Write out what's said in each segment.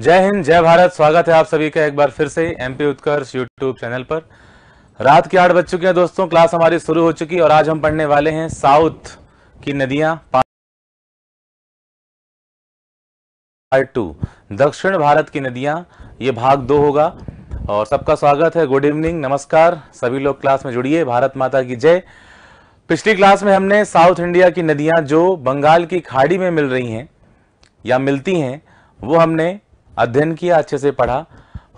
जय हिंद जय भारत स्वागत है आप सभी का एक बार फिर से एमपी उत्कर्ष यूट्यूब चैनल पर रात के आठ बज चुके हैं दोस्तों क्लास हमारी शुरू हो चुकी है और आज हम पढ़ने वाले हैं साउथ की नदियां पार्ट टू दक्षिण भारत की नदियां ये भाग दो होगा और सबका स्वागत है गुड इवनिंग नमस्कार सभी लोग क्लास में जुड़िए भारत माता की जय पिछली क्लास में हमने साउथ इंडिया की नदियां जो बंगाल की खाड़ी में मिल रही हैं या मिलती हैं वो हमने अध्ययन किया अच्छे से पढ़ा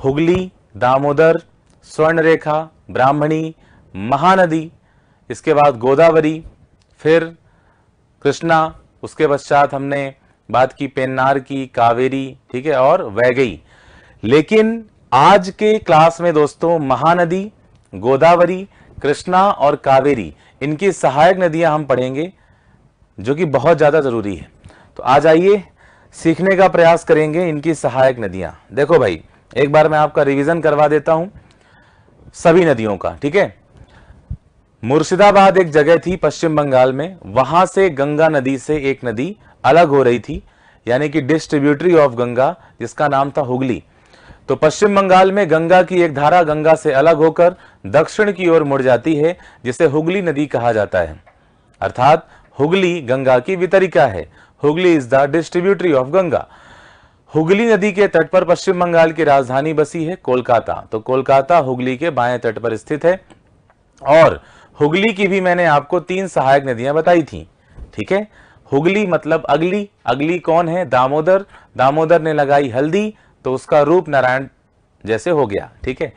हुगली दामोदर स्वर्णरेखा ब्राह्मणी महानदी इसके बाद गोदावरी फिर कृष्णा उसके पश्चात हमने बात की पेन्नार की कावेरी ठीक है और वैगई लेकिन आज के क्लास में दोस्तों महानदी गोदावरी कृष्णा और कावेरी इनकी सहायक नदियां हम पढ़ेंगे जो कि बहुत ज़्यादा ज़रूरी है तो आज आइए सीखने का प्रयास करेंगे इनकी सहायक नदियां देखो भाई एक बार मैं आपका रिवीजन करवा देता हूं सभी नदियों का ठीक है मुर्शिदाबाद एक जगह थी पश्चिम बंगाल में वहां से गंगा नदी से एक नदी अलग हो रही थी यानी कि डिस्ट्रीब्यूटरी ऑफ गंगा जिसका नाम था हुगली तो पश्चिम बंगाल में गंगा की एक धारा गंगा से अलग होकर दक्षिण की ओर मुड़ जाती है जिसे हुगली नदी कहा जाता है अर्थात हुगली गंगा की वितरिका है Hooghly is the distributary of Ganga Hooghly नदी के तट पर पश्चिम बंगाल की राजधानी बसी है कोलकाता तो कोलकाता हुगली के बाएं तट पर स्थित है और हुगली की भी मैंने आपको तीन सहायक नदियां बताई थी ठीक है हुगली मतलब अगली अगली कौन है दामोदर दामोदर ने लगाई हल्दी तो उसका रूप नारायण जैसे हो गया ठीक है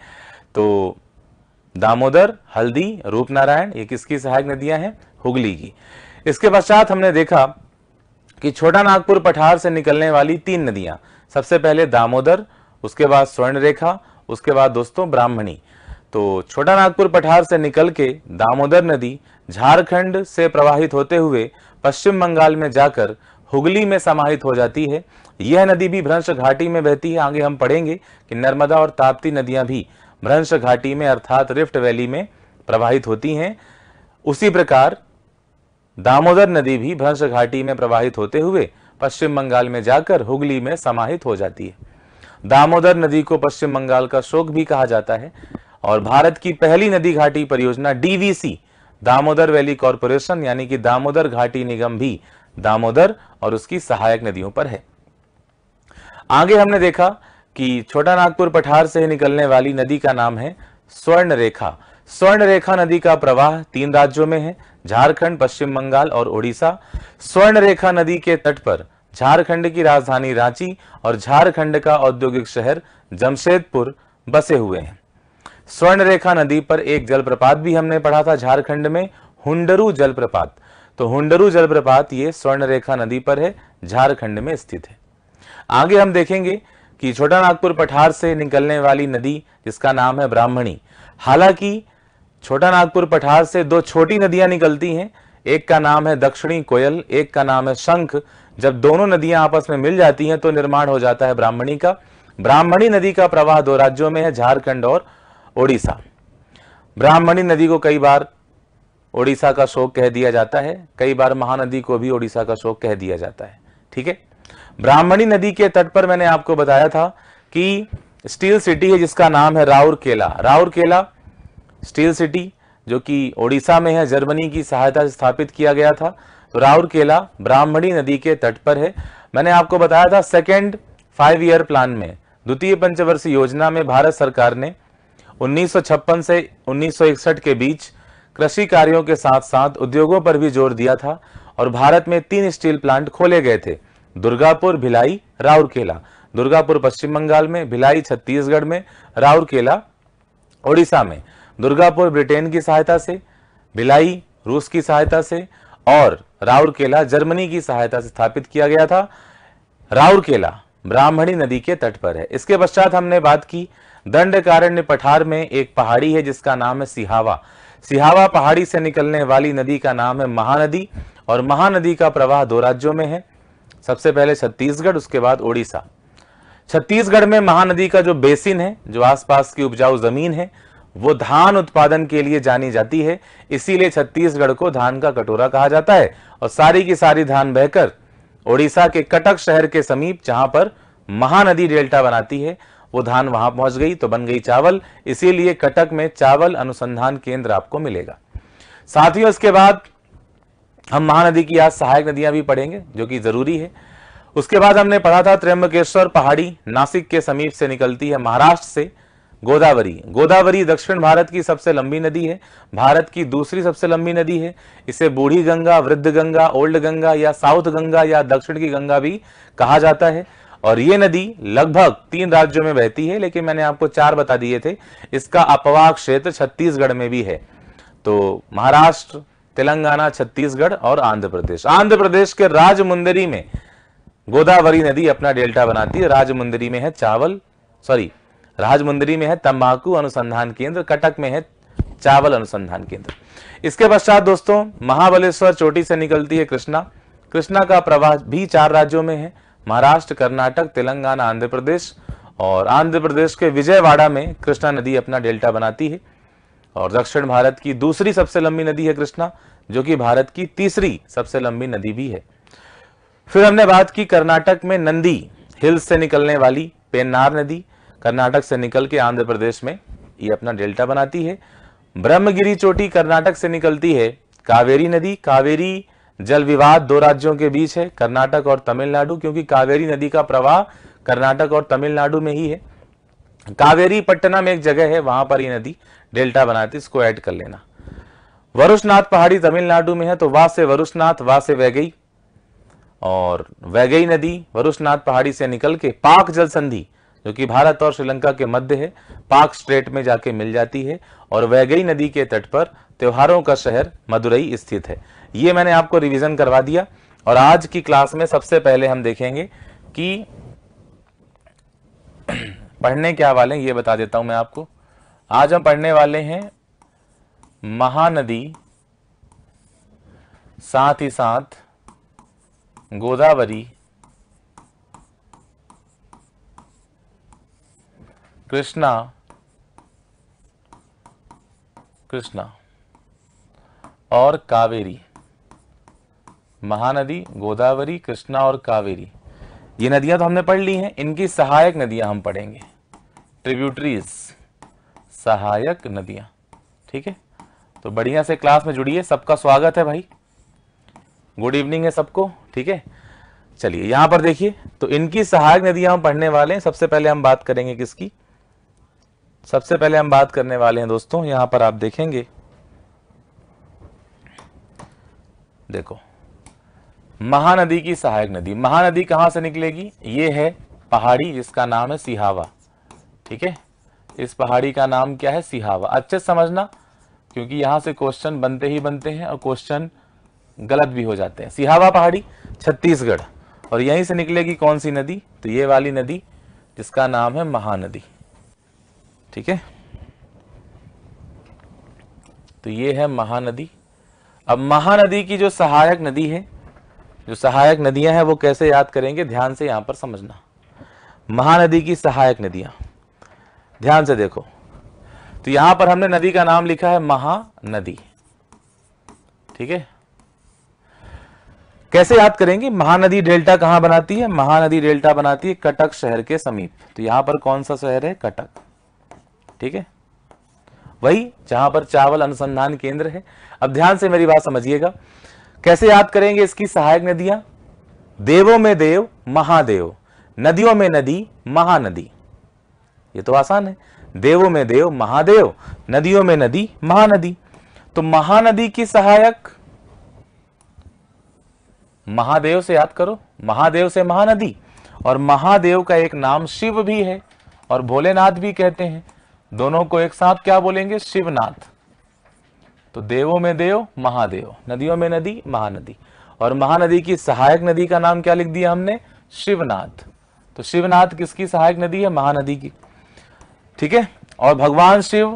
तो दामोदर हल्दी रूप नारायण ये किसकी सहायक नदियां हैं हुगली की इसके पश्चात हमने देखा कि छोटा नागपुर पठार से निकलने वाली तीन नदियां सबसे पहले दामोदर उसके बाद स्वर्ण रेखा उसके बाद दोस्तों ब्राह्मणी तो छोटा नागपुर पठार से निकल के दामोदर नदी झारखंड से प्रवाहित होते हुए पश्चिम बंगाल में जाकर हुगली में समाहित हो जाती है यह नदी भी भ्रंश घाटी में बहती है आगे हम पढ़ेंगे कि नर्मदा और ताप्ती नदियां भी भ्रंश घाटी में अर्थात रिफ्ट वैली में प्रवाहित होती हैं उसी प्रकार दामोदर नदी भी भ्रंश घाटी में प्रवाहित होते हुए पश्चिम बंगाल में जाकर हुगली में समाहित हो जाती है दामोदर नदी को पश्चिम बंगाल का शोक भी कहा जाता है और भारत की पहली नदी घाटी परियोजना डीवीसी दामोदर वैली कॉरपोरेशन यानी कि दामोदर घाटी निगम भी दामोदर और उसकी सहायक नदियों पर है आगे हमने देखा कि छोटा नागपुर पठार से निकलने वाली नदी का नाम है स्वर्ण रेखा स्वर्ण रेखा नदी का प्रवाह तीन राज्यों में है झारखंड पश्चिम बंगाल और ओडिशा स्वर्ण रेखा नदी के तट पर झारखंड की राजधानी रांची और झारखंड का औद्योगिक शहर जमशेदपुर बसे हुए हैं स्वर्ण रेखा नदी पर एक जलप्रपात भी हमने पढ़ा था झारखंड में हुंडरू जलप्रपात तो हुंडरू जलप्रपात ये स्वर्ण रेखा नदी पर है झारखंड में स्थित है आगे हम देखेंगे कि छोटा नागपुर पठार से निकलने वाली नदी जिसका नाम है ब्राह्मणी हालांकि छोटा नागपुर पठार से दो छोटी नदियां निकलती हैं एक का नाम है दक्षिणी कोयल एक का नाम है शंख जब दोनों नदियां आपस में मिल जाती हैं तो निर्माण हो जाता है ब्राह्मणी का ब्राह्मणी नदी का प्रवाह दो राज्यों में है झारखंड और ओडिशा ब्राह्मणी नदी को कई बार ओडिशा का शोक कह दिया जाता है कई बार महानदी को भी ओडिशा का शोक कह दिया जाता है ठीक है ब्राह्मणी नदी के तट पर मैंने आपको बताया था कि स्टील सिटी है जिसका नाम है राउरकेला राउरकेला स्टील सिटी जो कि ओडिशा में है जर्मनी की सहायता से स्थापित किया गया था तो राउरकेला ब्राह्मणी नदी के तट पर है मैंने आपको बताया था सेकेंड फाइव ईयर प्लान में द्वितीय पंचवर्षीय योजना में भारत सरकार ने 1956 से 1961 के बीच कृषि कार्यों के साथ साथ उद्योगों पर भी जोर दिया था और भारत में तीन स्टील प्लांट खोले गए थे दुर्गापुर भिलाई राउरकेला दुर्गापुर पश्चिम बंगाल में भिलाई छत्तीसगढ़ में राउरकेला ओडिशा में दुर्गापुर ब्रिटेन की सहायता से भिलाई रूस की सहायता से और राउरकेला जर्मनी की सहायता से स्थापित किया गया था राउरकेला ब्राह्मणी नदी के तट पर है इसके पश्चात हमने बात की दंडकारण्य पठार में एक पहाड़ी है जिसका नाम है सिहावा सिहावा पहाड़ी से निकलने वाली नदी का नाम है महानदी और महानदी का प्रवाह दो राज्यों में है सबसे पहले छत्तीसगढ़ उसके बाद ओडिशा छत्तीसगढ़ में महानदी का जो बेसिन है जो आसपास की उपजाऊ जमीन है वो धान उत्पादन के लिए जानी जाती है इसीलिए छत्तीसगढ़ को धान का कटोरा कहा जाता है और सारी की सारी धान बहकर ओडिशा के कटक शहर के समीप जहां पर महानदी डेल्टा बनाती है वो धान वहां पहुंच गई तो बन गई चावल इसीलिए कटक में चावल अनुसंधान केंद्र आपको मिलेगा साथियों इसके बाद हम महानदी की आज सहायक नदियां भी पढ़ेंगे जो कि जरूरी है उसके बाद हमने पढ़ा था त्र्यंबकेश्वर पहाड़ी नासिक के समीप से निकलती है महाराष्ट्र से गोदावरी गोदावरी दक्षिण भारत की सबसे लंबी नदी है भारत की दूसरी सबसे लंबी नदी है इसे बूढ़ी गंगा वृद्ध गंगा ओल्ड गंगा या साउथ गंगा या दक्षिण की गंगा भी कहा जाता है और ये नदी लगभग तीन राज्यों में बहती है लेकिन मैंने आपको चार बता दिए थे इसका अपवाह क्षेत्र छत्तीसगढ़ में भी है तो महाराष्ट्र तेलंगाना छत्तीसगढ़ और आंध्र प्रदेश आंध्र प्रदेश के राजमुंदरी में गोदावरी नदी अपना डेल्टा बनाती है राजमुंदरी में है चावल सॉरी राजमुंदरी में है तंबाकू अनुसंधान केंद्र कटक में है चावल अनुसंधान केंद्र इसके पश्चात दोस्तों महाबलेश्वर चोटी से निकलती है कृष्णा कृष्णा का प्रवाह भी चार राज्यों में है महाराष्ट्र कर्नाटक तेलंगाना आंध्र प्रदेश और आंध्र प्रदेश के विजयवाड़ा में कृष्णा नदी अपना डेल्टा बनाती है और दक्षिण भारत की दूसरी सबसे लंबी नदी है कृष्णा जो कि भारत की तीसरी सबसे लंबी नदी भी है फिर हमने बात की कर्नाटक में नंदी हिल्स से निकलने वाली पेन्नार नदी कर्नाटक से निकल के आंध्र प्रदेश में ये अपना डेल्टा बनाती है ब्रह्मगिरी चोटी कर्नाटक से निकलती है कावेरी नदी कावेरी जल विवाद दो राज्यों के बीच है कर्नाटक और तमिलनाडु क्योंकि कावेरी नदी का प्रवाह कर्नाटक और तमिलनाडु में ही है कावेरी पटना में एक जगह है वहां पर ये नदी डेल्टा बनाती इसको ऐड कर लेना वरुषनाथ पहाड़ी तमिलनाडु में है तो वहां से वरुषनाथ वहां से वैगई और वैगई नदी वरुषनाथ पहाड़ी से निकल के पाक जल संधि जो कि भारत और श्रीलंका के मध्य है पाक स्ट्रेट में जाके मिल जाती है और वैगई नदी के तट पर त्योहारों का शहर मदुरई स्थित है ये मैंने आपको रिविजन करवा दिया और आज की क्लास में सबसे पहले हम देखेंगे कि पढ़ने क्या वाले ये बता देता हूं मैं आपको आज हम पढ़ने वाले हैं महानदी साथ ही साथ गोदावरी Krishna, Krishna और कावेरी महानदी गोदावरी कृष्णा और कावेरी ये नदियां तो हमने पढ़ ली हैं इनकी सहायक नदियां हम पढ़ेंगे ट्रिब्यूटरीज सहायक नदियां ठीक है तो बढ़िया से क्लास में जुड़िए सबका स्वागत है भाई गुड इवनिंग है सबको ठीक है चलिए यहां पर देखिए तो इनकी सहायक नदियां हम पढ़ने वाले हैं सबसे पहले हम बात करेंगे किसकी सबसे पहले हम बात करने वाले हैं दोस्तों यहां पर आप देखेंगे देखो महानदी की सहायक नदी महानदी कहां से निकलेगी ये है पहाड़ी जिसका नाम है सिहावा ठीक है इस पहाड़ी का नाम क्या है सिहावा अच्छे समझना क्योंकि यहां से क्वेश्चन बनते ही बनते हैं और क्वेश्चन गलत भी हो जाते हैं सिहावा पहाड़ी छत्तीसगढ़ और यहीं से निकलेगी कौन सी नदी तो ये वाली नदी जिसका नाम है महानदी ठीक है तो ये है महानदी अब महानदी की जो सहायक नदी है जो सहायक नदियां हैं वो कैसे याद करेंगे ध्यान से यहां पर समझना महानदी की सहायक नदियां ध्यान से देखो तो यहां पर हमने नदी का नाम लिखा है महानदी ठीक है कैसे याद करेंगे महानदी डेल्टा कहां बनाती है महानदी डेल्टा बनाती है कटक शहर के समीप तो यहां पर कौन सा शहर है कटक ठीक है वही जहां पर चावल अनुसंधान केंद्र है अब ध्यान से मेरी बात समझिएगा कैसे याद करेंगे इसकी सहायक नदियां देवों में देव महादेव नदियों में नदी महानदी ये तो आसान है देवों में देव महादेव नदियों में नदी महानदी तो महानदी की सहायक महादेव से याद करो महादेव से महानदी और महादेव का एक नाम शिव भी है और भोलेनाथ भी कहते हैं दोनों को एक साथ क्या बोलेंगे शिवनाथ तो देवों में देव महादेव नदियों में नदी महानदी और महानदी की सहायक नदी का नाम क्या लिख दिया हमने शिवनाथ तो शिवनाथ किसकी सहायक नदी है महानदी की ठीक है और भगवान शिव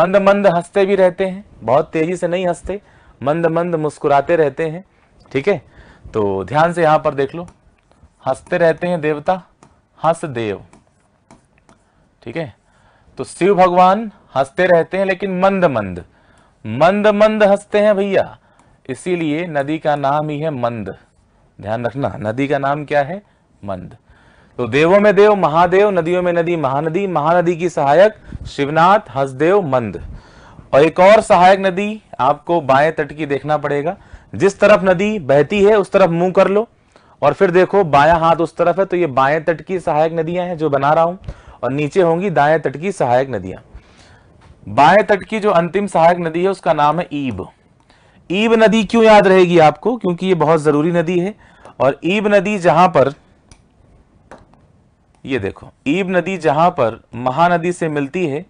मंद मंद हंसते भी रहते हैं बहुत तेजी से नहीं हंसते मंद मंद मुस्कुराते रहते हैं ठीक है तो ध्यान से यहां पर देख लो हंसते रहते हैं देवता हंस देव ठीक है तो शिव भगवान हंसते रहते हैं लेकिन मंद मंद मंद मंद हंसते हैं भैया इसीलिए नदी का नाम ही है मंद ध्यान रखना नदी का नाम क्या है मंद तो देवों में देव महादेव नदियों में नदी महानदी महानदी की सहायक शिवनाथ हंसदेव मंद और एक और सहायक नदी आपको बाएं तट की देखना पड़ेगा जिस तरफ नदी बहती है उस तरफ मुंह कर लो और फिर देखो बाया हाथ उस तरफ है तो ये बाएं तट की सहायक नदियां हैं जो बना रहा हूं और नीचे होंगी दाएं तट की सहायक नदियां बाएं तट की जो अंतिम सहायक नदी है उसका नाम है ईब ईब नदी क्यों याद रहेगी आपको क्योंकि ये बहुत जरूरी नदी है और ईब नदी जहां पर ये देखो ईब नदी जहां पर महानदी से मिलती है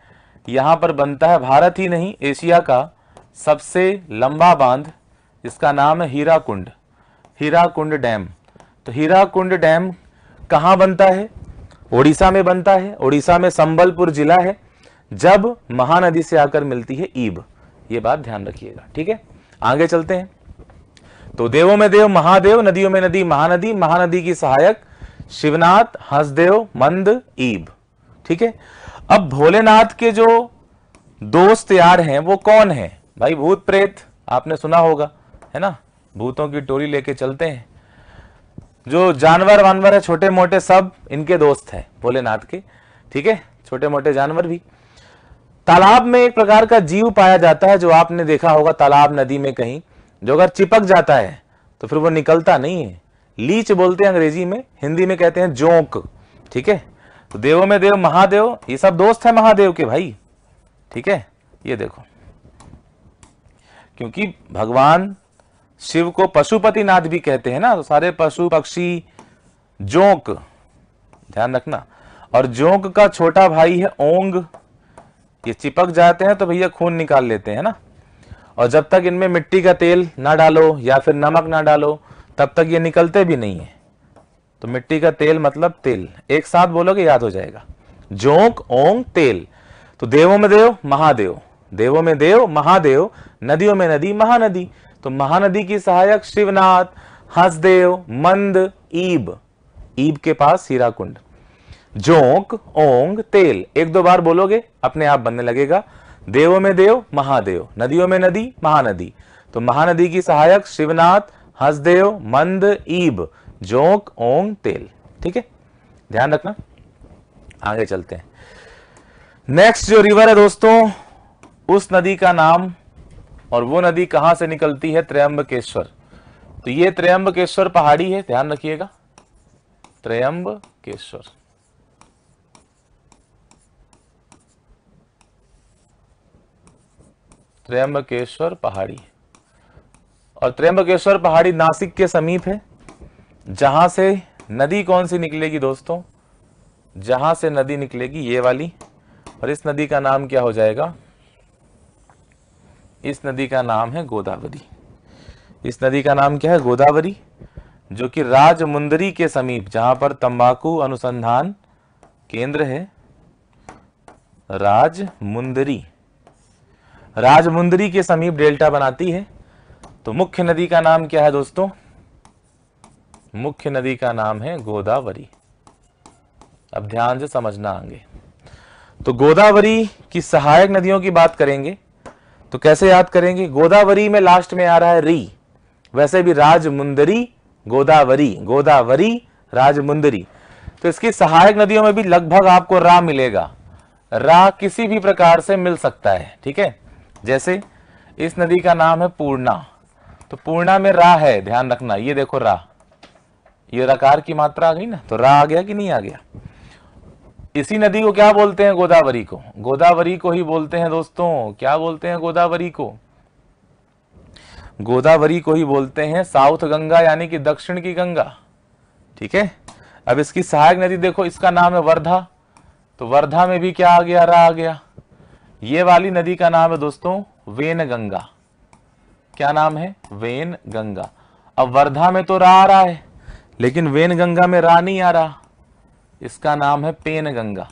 यहां पर बनता है भारत ही नहीं एशिया का सबसे लंबा बांध इसका नाम है हीरा कुंड हीरा कुंड डैम तो हीरा कुंड डैम कहां बनता है ओडिशा में बनता है ओडिशा में संबलपुर जिला है जब महानदी से आकर मिलती है ईब ये बात ध्यान रखिएगा ठीक है आगे चलते हैं तो देवों में देव महादेव नदियों में नदी महानदी महानदी की सहायक शिवनाथ हंसदेव मंद ईब ठीक है अब भोलेनाथ के जो दोस्त यार हैं वो कौन है भाई भूत प्रेत आपने सुना होगा है ना भूतों की टोली लेके चलते हैं जो जानवर वानवर है छोटे मोटे सब इनके दोस्त हैं भोलेनाथ के ठीक है छोटे मोटे जानवर भी तालाब में एक प्रकार का जीव पाया जाता है जो आपने देखा होगा तालाब नदी में कहीं जो अगर चिपक जाता है तो फिर वो निकलता नहीं है लीच बोलते हैं अंग्रेजी में हिंदी में कहते हैं जोंक ठीक है तो देवों में देव महादेव ये सब दोस्त है महादेव के भाई ठीक है ये देखो क्योंकि भगवान शिव को पशुपतिनाथ भी कहते हैं ना तो सारे पशु पक्षी जोंक ध्यान रखना और जोंक का छोटा भाई है ओंग ये चिपक जाते हैं तो भैया खून निकाल लेते हैं ना और जब तक इनमें मिट्टी का तेल ना डालो या फिर नमक ना डालो तब तक ये निकलते भी नहीं है तो मिट्टी का तेल मतलब तेल एक साथ बोलोगे याद हो जाएगा जोंक ओंग तेल तो देवों में देव महादेव देवों में देव महादेव नदियों में नदी महानदी तो महानदी की सहायक शिवनाथ हंसदेव मंद ईब ईब के पास हीराकुंड जोंक ओंग तेल एक दो बार बोलोगे अपने आप बनने लगेगा देवों में देव महादेव नदियों में नदी महानदी तो महानदी की सहायक शिवनाथ हंसदेव मंद ईब जोंक ओंग तेल ठीक है ध्यान रखना आगे चलते हैं नेक्स्ट जो रिवर है दोस्तों उस नदी का नाम और वो नदी कहां से निकलती है त्रयंबकेश्वर तो ये त्रयंबकेश्वर पहाड़ी है ध्यान रखिएगा त्रयंबकेश्वर त्रयंबकेश्वर पहाड़ी और त्रयंबकेश्वर पहाड़ी नासिक के समीप है जहां से नदी कौन सी निकलेगी दोस्तों जहां से नदी निकलेगी ये वाली और इस नदी का नाम क्या हो जाएगा इस नदी का नाम है गोदावरी इस नदी का नाम क्या है गोदावरी जो कि राजमुंदरी के समीप जहां पर तंबाकू अनुसंधान केंद्र है राजमुंदरी राजमुंदरी के समीप डेल्टा बनाती है तो मुख्य नदी का नाम क्या है दोस्तों मुख्य नदी का नाम है गोदावरी अब ध्यान से समझना आगे तो गोदावरी की सहायक नदियों की बात करेंगे तो कैसे याद करेंगे गोदावरी में लास्ट में आ रहा है री वैसे भी राजमुंदरी गोदावरी गोदावरी राजमुंदरी तो इसकी सहायक नदियों में भी लगभग आपको रा मिलेगा रा किसी भी प्रकार से मिल सकता है ठीक है जैसे इस नदी का नाम है पूर्णा तो पूर्णा में रा है ध्यान रखना ये देखो रा ये रकार की मात्रा आ गई ना तो रा आ गया कि नहीं आ गया इसी नदी को क्या बोलते हैं गोदावरी को गोदावरी को ही बोलते हैं दोस्तों क्या बोलते हैं गोदावरी को गोदावरी को ही बोलते हैं साउथ गंगा यानी कि दक्षिण की गंगा ठीक है अब इसकी सहायक नदी देखो इसका नाम है वर्धा तो वर्धा में भी क्या आ गया रहा आ गया ये वाली नदी का नाम है दोस्तों वेन गंगा क्या नाम है वेन गंगा अब वर्धा में तो रा आ रहा है लेकिन वेन गंगा में रा नहीं आ रहा इसका नाम है पेन गंगा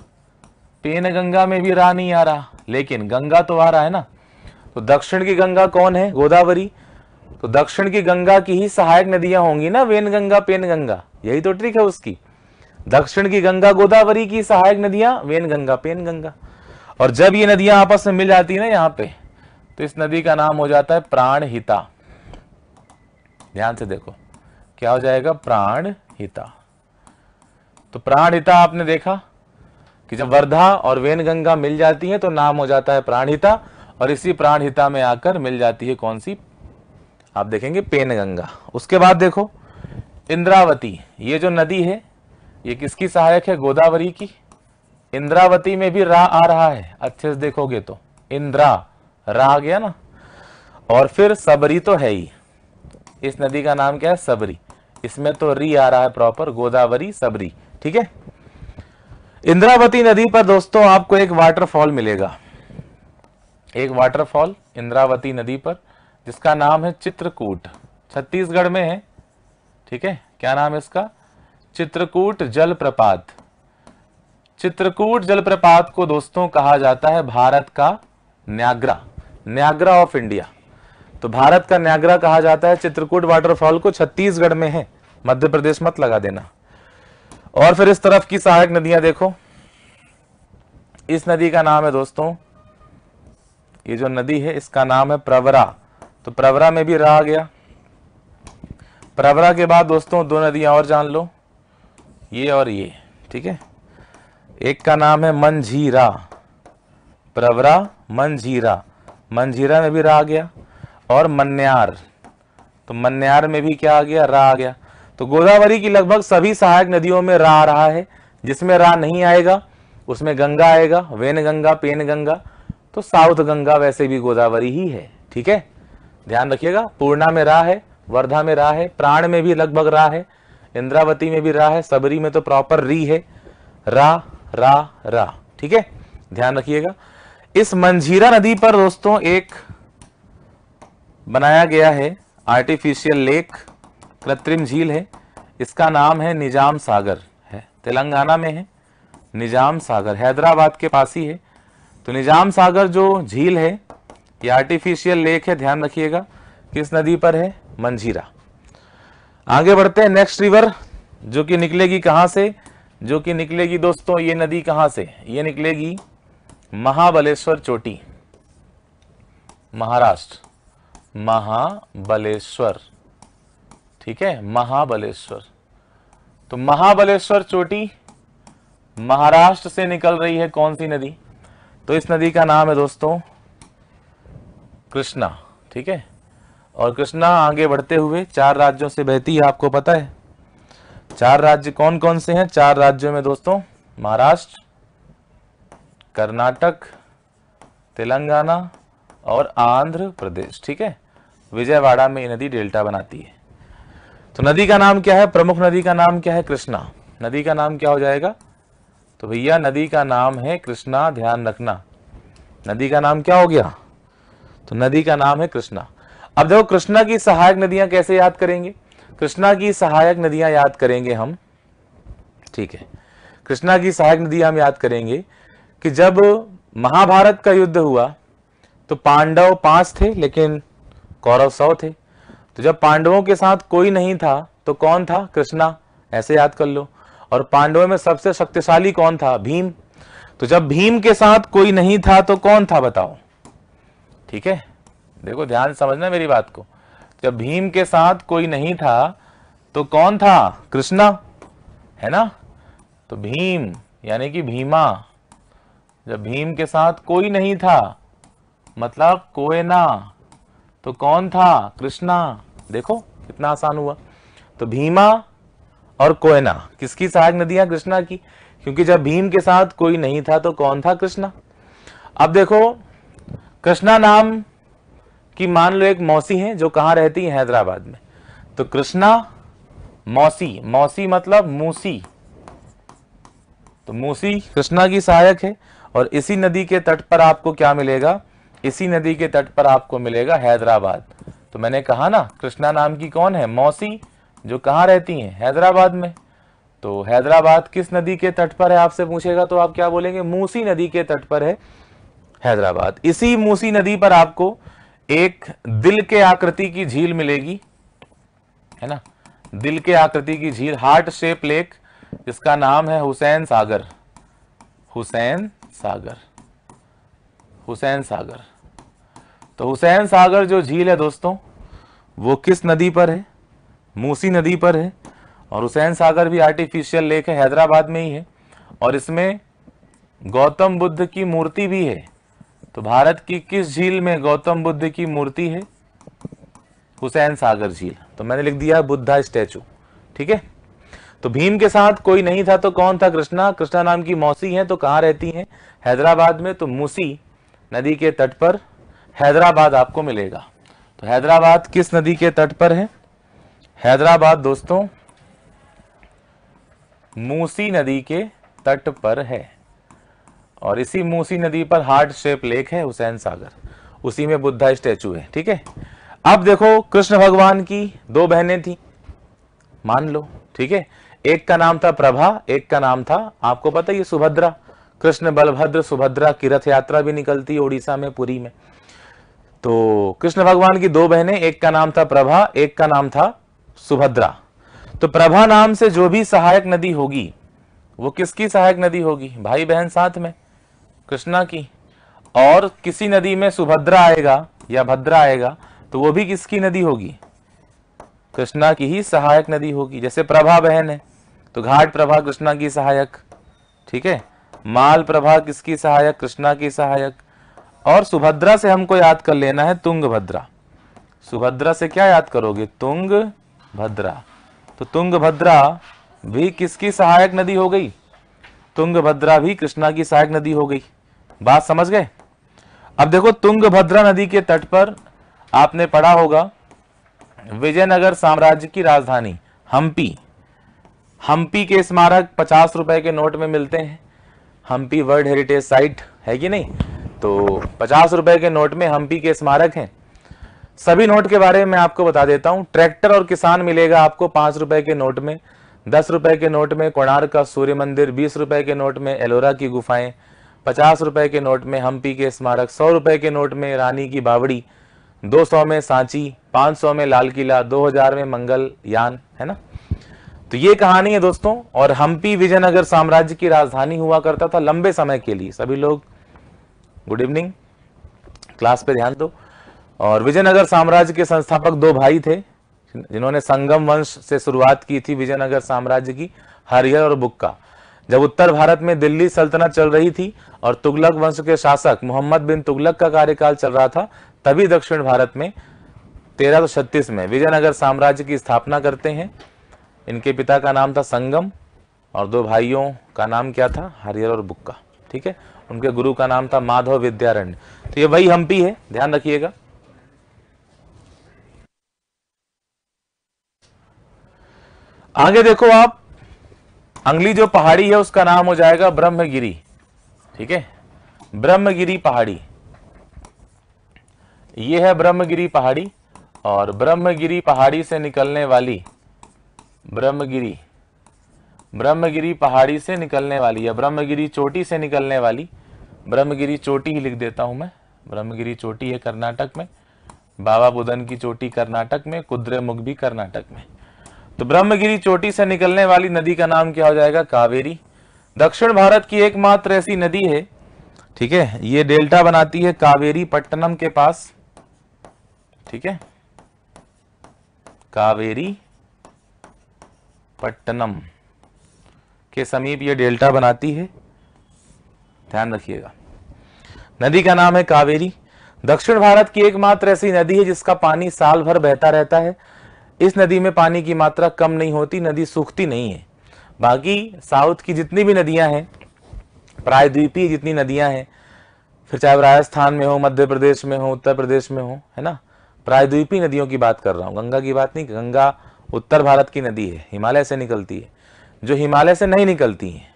पेन गंगा में भी रा नहीं आ रहा लेकिन गंगा तो आ रहा है ना तो दक्षिण की गंगा कौन है गोदावरी तो दक्षिण की गंगा की ही सहायक नदियां होंगी ना वेन गंगा पेन गंगा यही तो ट्रिक है उसकी दक्षिण की गंगा गोदावरी की सहायक नदियां वेन गंगा पेन गंगा और जब ये नदियां आपस में मिल जाती है ना यहाँ पे तो इस नदी का नाम हो जाता है प्राणहिता ध्यान से देखो क्या हो जाएगा प्राणहिता तो प्राणिता आपने देखा कि जब वर्धा और वेनगंगा मिल जाती है तो नाम हो जाता है प्राणिता और इसी प्राणिता में आकर मिल जाती है कौन सी आप देखेंगे पेनगंगा उसके बाद देखो इंद्रावती ये जो नदी है ये किसकी सहायक है गोदावरी की इंद्रावती में भी रा आ रहा है अच्छे से देखोगे तो इंद्रा रा आ गया ना और फिर सबरी तो है ही इस नदी का नाम क्या है सबरी इसमें तो री आ रहा है प्रॉपर गोदावरी सबरी ठीक है इंद्रावती नदी पर दोस्तों आपको एक वाटरफॉल मिलेगा एक वाटरफॉल इंद्रावती नदी पर जिसका नाम है चित्रकूट छत्तीसगढ़ में है ठीक है क्या नाम है इसका चित्रकूट जलप्रपात चित्रकूट जलप्रपात को दोस्तों कहा जाता है भारत का न्याग्रा न्याग्रा ऑफ इंडिया तो भारत का न्याग्रा कहा जाता है चित्रकूट वाटरफॉल को छत्तीसगढ़ में है मध्य प्रदेश मत लगा देना और फिर इस तरफ की सहायक नदियां देखो इस नदी का नाम है दोस्तों ये जो नदी है इसका नाम है प्रवरा तो प्रवरा में भी रा आ गया प्रवरा के बाद दोस्तों दो नदियां और जान लो ये और ये ठीक है एक का नाम है मंझीरा प्रवरा मंझीरा मंझीरा में भी रा आ गया और मन्यार तो मन्यार में भी क्या आ गया रा आ गया तो गोदावरी की लगभग सभी सहायक नदियों में रा आ रहा है जिसमें रा नहीं आएगा उसमें गंगा आएगा वेन गंगा पेन गंगा तो साउथ गंगा वैसे भी गोदावरी ही है ठीक है ध्यान रखिएगा पूर्णा में रा है वर्धा में रा है प्राण में भी लगभग रा है इंद्रावती में भी रा है सबरी में तो प्रॉपर री है रा रा रा ठीक है ध्यान रखिएगा इस मंजीरा नदी पर दोस्तों एक बनाया गया है आर्टिफिशियल लेक कृत्रिम झील है इसका नाम है निजाम सागर है तेलंगाना में है निजाम सागर हैदराबाद के पास ही है तो निजाम सागर जो झील है ये आर्टिफिशियल लेक है ध्यान रखिएगा किस नदी पर है मंजीरा आगे बढ़ते हैं नेक्स्ट रिवर जो कि निकलेगी कहाँ से जो कि निकलेगी दोस्तों ये नदी कहाँ से ये निकलेगी महाबलेश्वर चोटी महाराष्ट्र महाबलेश्वर ठीक है महाबलेश्वर तो महाबलेश्वर चोटी महाराष्ट्र से निकल रही है कौन सी नदी तो इस नदी का नाम है दोस्तों कृष्णा ठीक है और कृष्णा आगे बढ़ते हुए चार राज्यों से बहती है आपको पता है चार राज्य कौन कौन से हैं चार राज्यों में दोस्तों महाराष्ट्र कर्नाटक तेलंगाना और आंध्र प्रदेश ठीक है विजयवाड़ा में ये नदी डेल्टा बनाती है तो नदी का नाम क्या है प्रमुख नदी का नाम क्या है कृष्णा नदी का नाम क्या हो जाएगा तो भैया नदी का नाम है कृष्णा ध्यान रखना नदी का नाम क्या हो गया तो नदी का नाम है कृष्णा अब देखो कृष्णा की सहायक नदियां कैसे याद करेंगे कृष्णा की सहायक नदियां याद करेंगे हम ठीक है कृष्णा की सहायक नदी हम याद करेंगे कि जब महाभारत का युद्ध हुआ तो पांडव पांच थे लेकिन कौरव सौ थे तो जब पांडवों के साथ कोई नहीं था तो कौन था कृष्णा ऐसे याद कर लो और पांडवों में सबसे शक्तिशाली कौन था भीम तो जब भीम के साथ कोई नहीं था तो कौन था बताओ ठीक है देखो ध्यान समझना मेरी बात को जब भीम के साथ कोई नहीं था तो कौन था कृष्णा है ना तो भीम यानी कि भीमा जब भीम के साथ कोई नहीं था मतलब कोयना तो कौन था कृष्णा देखो कितना आसान हुआ तो भीमा और कोयना किसकी सहायक नदियां कृष्णा की क्योंकि जब भीम के साथ कोई नहीं था तो कौन था कृष्णा अब देखो कृष्णा नाम की मान लो एक मौसी है जो कहां रहती है हैदराबाद में तो कृष्णा मौसी मौसी मतलब मूसी तो मूसी कृष्णा की सहायक है और इसी नदी के तट पर आपको क्या मिलेगा इसी नदी के तट पर आपको मिलेगा हैदराबाद तो मैंने कहा ना कृष्णा नाम की कौन है मौसी जो कहाँ रहती हैं हैदराबाद में तो हैदराबाद किस नदी के तट पर है आपसे पूछेगा तो आप क्या बोलेंगे मूसी नदी के तट पर है हैदराबाद इसी मूसी नदी पर आपको एक दिल के आकृति की झील मिलेगी है ना दिल के आकृति की झील हार्ट शेप लेक जिसका नाम है हुसैन सागर हुसैन सागर हुसैन सागर तो हुसैन सागर जो झील है दोस्तों वो किस नदी पर है मूसी नदी पर है और हुसैन सागर भी आर्टिफिशियल लेक है हैदराबाद में ही है और इसमें गौतम बुद्ध की मूर्ति भी है तो भारत की किस झील में गौतम बुद्ध की मूर्ति है हुसैन सागर झील तो मैंने लिख दिया बुद्धा स्टैचू ठीक है तो भीम के साथ कोई नहीं था तो कौन था कृष्णा कृष्णा नाम की मौसी है तो कहाँ रहती हैं हैदराबाद में तो मूसी नदी के तट पर हैदराबाद आपको मिलेगा तो हैदराबाद किस नदी के तट पर है हैदराबाद दोस्तों मूसी नदी के तट पर है और इसी मूसी नदी पर हार्ट शेप लेक है हुसैन सागर उसी में बुद्धा स्टैचू है ठीक है अब देखो कृष्ण भगवान की दो बहनें थी मान लो ठीक है एक का नाम था प्रभा एक का नाम था आपको पता ये सुभद्रा कृष्ण बलभद्र सुभद्रा की रथ यात्रा भी निकलती है उड़ीसा में पुरी में तो कृष्ण भगवान की दो बहनें एक का नाम था प्रभा एक का नाम था सुभद्रा तो प्रभा नाम से जो भी सहायक नदी होगी वो किसकी सहायक नदी होगी भाई बहन साथ में कृष्णा की और किसी नदी में सुभद्रा आएगा या भद्रा आएगा तो वो भी किसकी नदी होगी कृष्णा की ही सहायक नदी होगी जैसे प्रभा बहन है तो घाट प्रभा कृष्णा की सहायक ठीक है माल प्रभा किसकी सहायक कृष्णा की सहायक और सुभद्रा से हमको याद कर लेना है तुंग भद्रा सुभद्रा से क्या याद करोगे तुंग भद्रा तो भद्रा भी किसकी सहायक नदी हो गई भद्रा भी कृष्णा की सहायक नदी हो गई बात समझ गए अब देखो तुंग भद्रा नदी के तट पर आपने पढ़ा होगा विजयनगर साम्राज्य की राजधानी हम्पी हम्पी के स्मारक पचास रुपए के नोट में मिलते हैं हम्पी वर्ल्ड हेरिटेज साइट है कि नहीं तो पचास रुपए के नोट में हम्पी के स्मारक हैं सभी नोट के बारे में आपको बता देता हूँ ट्रैक्टर और किसान मिलेगा आपको पांच रुपए के नोट में दस रुपए के नोट में कोणार का सूर्य मंदिर बीस रुपए के नोट में एलोरा की गुफाएं पचास रुपए के नोट में हम्पी के स्मारक सौ रुपए के नोट में रानी की बावड़ी दो सौ में सांची पांच सौ में लाल किला दो हजार में मंगल यान है ना तो ये कहानी है दोस्तों और हम्पी विजयनगर साम्राज्य की राजधानी हुआ करता था लंबे समय के लिए सभी लोग गुड इवनिंग क्लास पे ध्यान दो और विजयनगर साम्राज्य के संस्थापक दो भाई थे जिन्होंने संगम वंश से शुरुआत की थी विजयनगर साम्राज्य की हरिहर और बुक्का जब उत्तर भारत में दिल्ली सल्तनत चल रही थी और तुगलक वंश के शासक मोहम्मद बिन तुगलक का कार्यकाल चल रहा था तभी दक्षिण भारत में तेरह में विजयनगर साम्राज्य की स्थापना करते हैं इनके पिता का नाम था संगम और दो भाइयों का नाम क्या था हरिहर और बुक्का ठीक है उनके गुरु का नाम था माधव विद्यारण्य तो ये वही हम्पी है ध्यान रखिएगा आगे देखो आप अंगली जो पहाड़ी है उसका नाम हो जाएगा ब्रह्मगिरी ठीक है ब्रह्मगिरी पहाड़ी ये है ब्रह्मगिरी पहाड़ी और ब्रह्मगिरी पहाड़ी से निकलने वाली ब्रह्मगिरी ब्रह्मगिरी पहाड़ी से निकलने वाली या ब्रह्मगिरी चोटी से निकलने वाली ब्रह्मगिरी चोटी ही लिख देता हूं मैं ब्रह्मगिरी चोटी है कर्नाटक में बाबा बुधन की चोटी कर्नाटक में कुद्रे मुख भी कर्नाटक में तो ब्रह्मगिरी चोटी से निकलने वाली नदी का नाम क्या हो जाएगा कावेरी दक्षिण भारत की एकमात्र ऐसी नदी है ठीक है ये डेल्टा बनाती है कावेरी पट्टनम के पास ठीक है कावेरी पट्टनम के समीप ये डेल्टा बनाती है ध्यान रखिएगा नदी का नाम है कावेरी दक्षिण भारत की एकमात्र ऐसी नदी है जिसका पानी साल भर बहता रहता है इस नदी में पानी की मात्रा कम नहीं होती नदी सूखती नहीं है बाकी साउथ की जितनी भी नदियां हैं प्रायद्वीपीय जितनी नदियां हैं फिर चाहे राजस्थान में हो मध्य प्रदेश में हो उत्तर प्रदेश में हो है ना प्रायद्वीपीय नदियों की बात कर रहा हूँ गंगा की बात नहीं गंगा उत्तर भारत की नदी है हिमालय से निकलती है जो हिमालय से नहीं निकलती हैं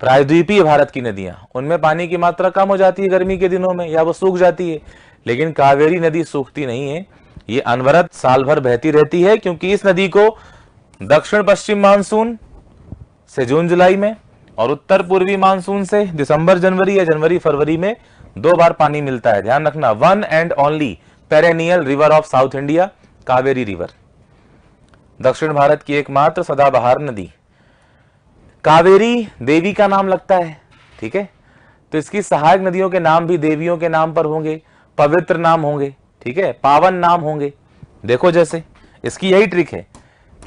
प्रायद्वीपीय भारत की नदियां उनमें पानी की मात्रा कम हो जाती है गर्मी के दिनों में या वो सूख जाती है लेकिन कावेरी नदी सूखती नहीं है ये अनवरत साल भर बहती रहती है क्योंकि इस नदी को दक्षिण पश्चिम मानसून से जून जुलाई में और उत्तर पूर्वी मानसून से दिसंबर जनवरी या जनवरी फरवरी में दो बार पानी मिलता है ध्यान रखना one and only perennial river of south India Kaveri river दक्षिण भारत की एकमात्र सदाबहार नदी कावेरी देवी का नाम लगता है ठीक है तो इसकी सहायक नदियों के नाम भी देवियों के नाम पर होंगे पवित्र नाम होंगे ठीक है पावन नाम होंगे देखो जैसे इसकी यही ट्रिक है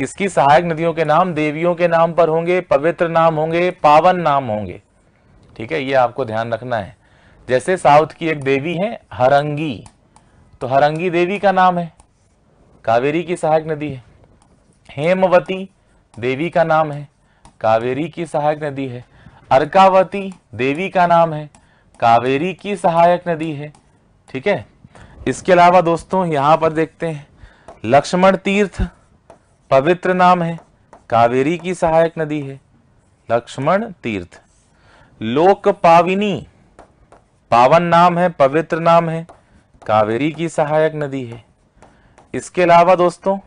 इसकी सहायक नदियों के नाम देवियों के नाम पर होंगे पवित्र नाम होंगे पावन नाम होंगे ठीक है ये आपको ध्यान रखना है जैसे साउथ की एक देवी है हरंगी तो हरंगी देवी का नाम है कावेरी की सहायक नदी है हेमवती देवी का नाम है कावेरी की सहायक नदी है अर्कावती देवी का नाम है कावेरी की सहायक नदी है ठीक है इसके अलावा दोस्तों यहां पर देखते हैं लक्ष्मण तीर्थ पवित्र नाम है कावेरी की सहायक नदी है लक्ष्मण तीर्थ लोक पाविनी पावन नाम है पवित्र नाम है कावेरी की सहायक नदी है इसके अलावा दोस्तों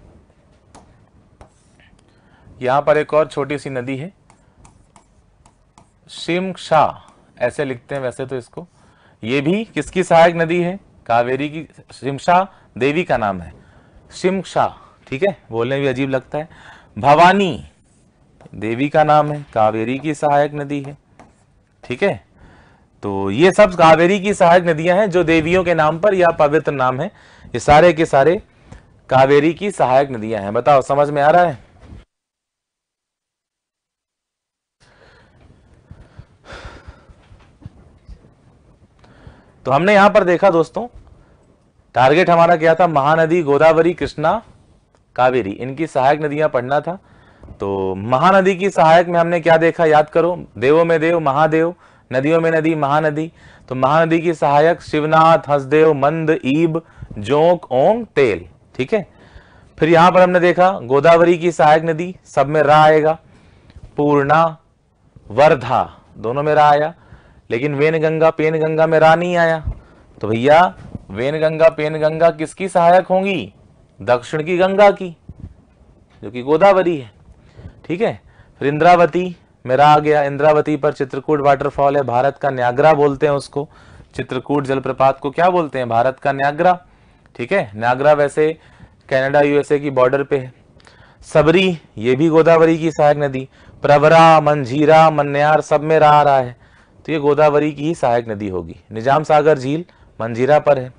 यहाँ पर एक और छोटी सी नदी है शिम ऐसे लिखते हैं वैसे तो इसको ये भी किसकी सहायक नदी है कावेरी की शिमशा देवी का नाम है शिमशा ठीक है बोलने भी अजीब लगता है भवानी देवी का नाम है कावेरी की सहायक नदी है ठीक है तो ये सब कावेरी की सहायक नदियां हैं जो देवियों के नाम पर या पवित्र नाम है ये सारे के सारे कावेरी की सहायक नदियां हैं बताओ समझ में आ रहा है तो हमने यहां पर देखा दोस्तों टारगेट हमारा क्या था महानदी गोदावरी कृष्णा कावेरी इनकी सहायक नदियां पढ़ना था तो महानदी की सहायक में हमने क्या देखा याद करो देवों में देव महादेव नदियों में नदी महानदी तो महानदी की सहायक शिवनाथ हंसदेव मंद ईब जोंक ओंग तेल ठीक है फिर यहां पर हमने देखा गोदावरी की सहायक नदी सब में रा आएगा पूर्णा वर्धा दोनों में रा आया लेकिन वेन गंगा पेन गंगा में रा नहीं आया तो भैया वेन गंगा पेन गंगा किसकी सहायक होंगी दक्षिण की गंगा की जो कि गोदावरी है ठीक है फिर इंद्रावती मेरा आ गया इंद्रावती पर चित्रकूट वाटरफॉल है भारत का न्यागरा बोलते हैं उसको चित्रकूट जलप्रपात को क्या बोलते हैं भारत का न्यागरा ठीक है न्यागरा वैसे कनाडा यूएसए की बॉर्डर पे है सबरी ये भी गोदावरी की सहायक नदी प्रवरा मंझीरा मन्यार सब में रहा रहा है तो ये गोदावरी की ही सहायक नदी होगी निजाम सागर झील मंजीरा पर है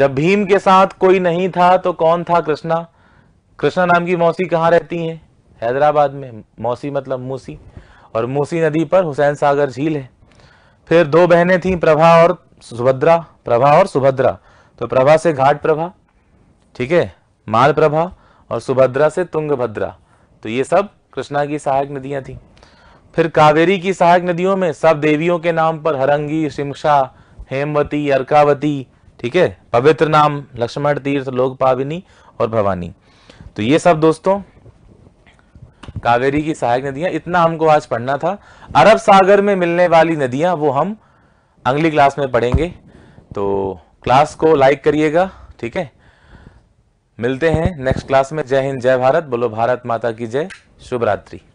जब भीम के साथ कोई नहीं था तो कौन था कृष्णा कृष्णा नाम की मौसी कहाँ रहती हैं हैदराबाद में मौसी मतलब मूसी और मूसी नदी पर हुसैन सागर झील है फिर दो बहनें थीं प्रभा और सुभद्रा प्रभा और सुभद्रा तो प्रभा से घाट प्रभा ठीक है माल प्रभा और सुभद्रा से तुंगभद्रा तो ये सब कृष्णा की सहायक नदियां थीं फिर कावेरी की सहायक नदियों में सब देवियों के नाम पर हरंगी शिमशा हेमवती अर्कावती ठीक है पवित्र नाम लक्ष्मण तीर्थ लोक पाविनी और भवानी तो ये सब दोस्तों कावेरी की सहायक नदियां इतना हमको आज पढ़ना था अरब सागर में मिलने वाली नदियां वो हम अगली क्लास में पढ़ेंगे तो क्लास को लाइक करिएगा ठीक है मिलते हैं नेक्स्ट क्लास में जय हिंद जय भारत बोलो भारत माता की जय शुभ रात्रि